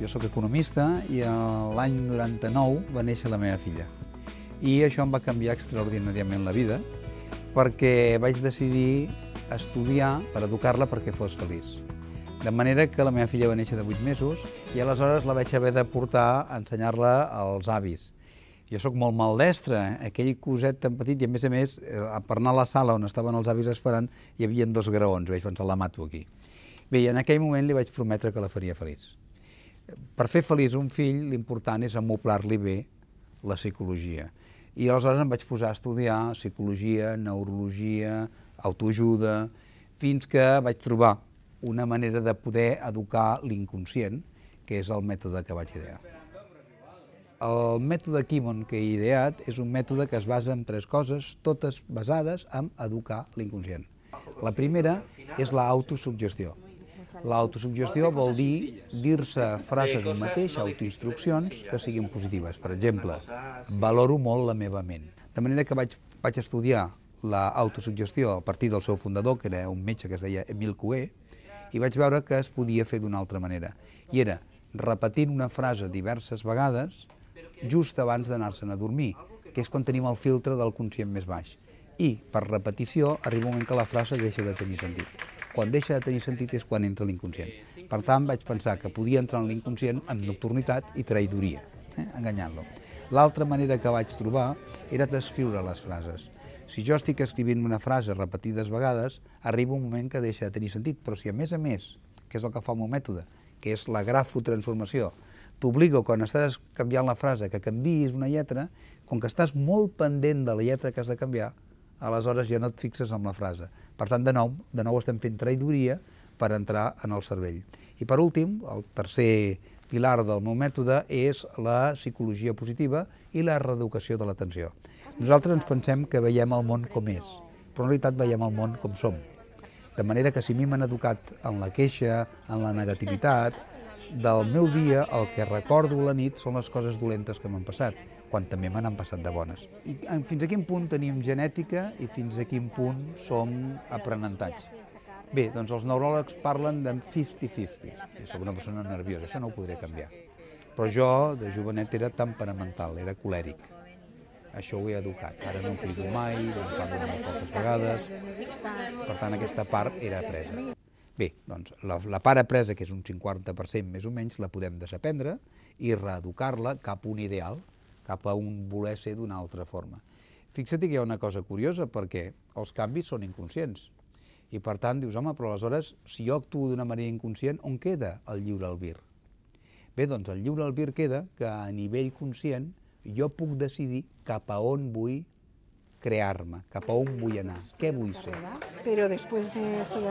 Jo sóc economista i eh, l'any 99 va néixer la meva filla. I això em va canviar extraordinàriament la vida perquè vaig decidir estudiar per educar-la perquè fos feliç. De manera que la meva filla va néixer de 8 mesos i aleshores la vaig haver de portar a ensenyar-la als avis. Jo sóc molt maldestre, eh? aquell coset tan petit, i a més a més, eh, per anar a la sala on estaven els avis esperant, hi havia dos graons, vaig pensar, la mato aquí. Bé, en aquell moment li vaig prometre que la faria feliç per fer feliç un fill, l'important és amoplar li bé la psicologia. I aleshores em vaig posar a estudiar psicologia, neurologia, autoajuda, fins que vaig trobar una manera de poder educar l'inconscient, que és el mètode que vaig idear. El mètode Kimon que he ideat és un mètode que es basa en tres coses, totes basades en educar l'inconscient. La primera és l'autosuggestió. La L'autosuggestió vol dir dir-se frases un mateix, autoinstruccions, que siguin positives. Per exemple, valoro molt la meva ment. De manera que vaig, vaig estudiar l'autosuggestió a partir del seu fundador, que era un metge que es deia Emil Coué, i vaig veure que es podia fer d'una altra manera. I era repetint una frase diverses vegades just abans d'anar-se'n a dormir, que és quan tenim el filtre del conscient més baix. I, per repetició, arriba un moment que la frase deixa de tenir sentit. Quan deixa de tenir sentit és quan entra l'inconscient. Per tant, vaig pensar que podia entrar en l'inconscient amb nocturnitat i traïdoria, eh? enganyant-lo. L'altra manera que vaig trobar era d'escriure les frases. Si jo estic escrivint una frase repetides vegades, arriba un moment que deixa de tenir sentit, però si a més a més, que és el que fa el meu mètode, que és la grafotransformació, t'obligo, quan estàs canviant la frase, que canviïs una lletra, com que estàs molt pendent de la lletra que has de canviar, aleshores ja no et fixes en la frase. Per tant, de nou, de nou estem fent traïdoria per entrar en el cervell. I per últim, el tercer pilar del meu mètode és la psicologia positiva i la reeducació de l'atenció. Nosaltres ens pensem que veiem el món com és, però en realitat veiem el món com som. De manera que si a mi m'han educat en la queixa, en la negativitat, del meu dia el que recordo la nit són les coses dolentes que m'han passat, quan també me n'han passat de bones. I fins a quin punt tenim genètica i fins a quin punt som aprenentatge? Bé, doncs els neuròlegs parlen de 50-50. Jo soc una persona nerviosa, això no ho podré canviar. Però jo, de jovenet, era temperamental, era colèric. Això ho he educat. Ara no crido mai, em parlo molt poques vegades. Per tant, aquesta part era presa. Bé, doncs la, la part apresa, que és un 50% més o menys, la podem desaprendre i reeducar-la cap a un ideal, cap a un voler ser d'una altra forma. Fixa't que hi ha una cosa curiosa, perquè els canvis són inconscients. I per tant dius, home, però aleshores, si jo actuo d'una manera inconscient, on queda el lliure albir? Bé, doncs el lliure albir queda que a nivell conscient jo puc decidir cap a on vull crear-me, cap a on vull anar, què vull ser. Però després de estudiar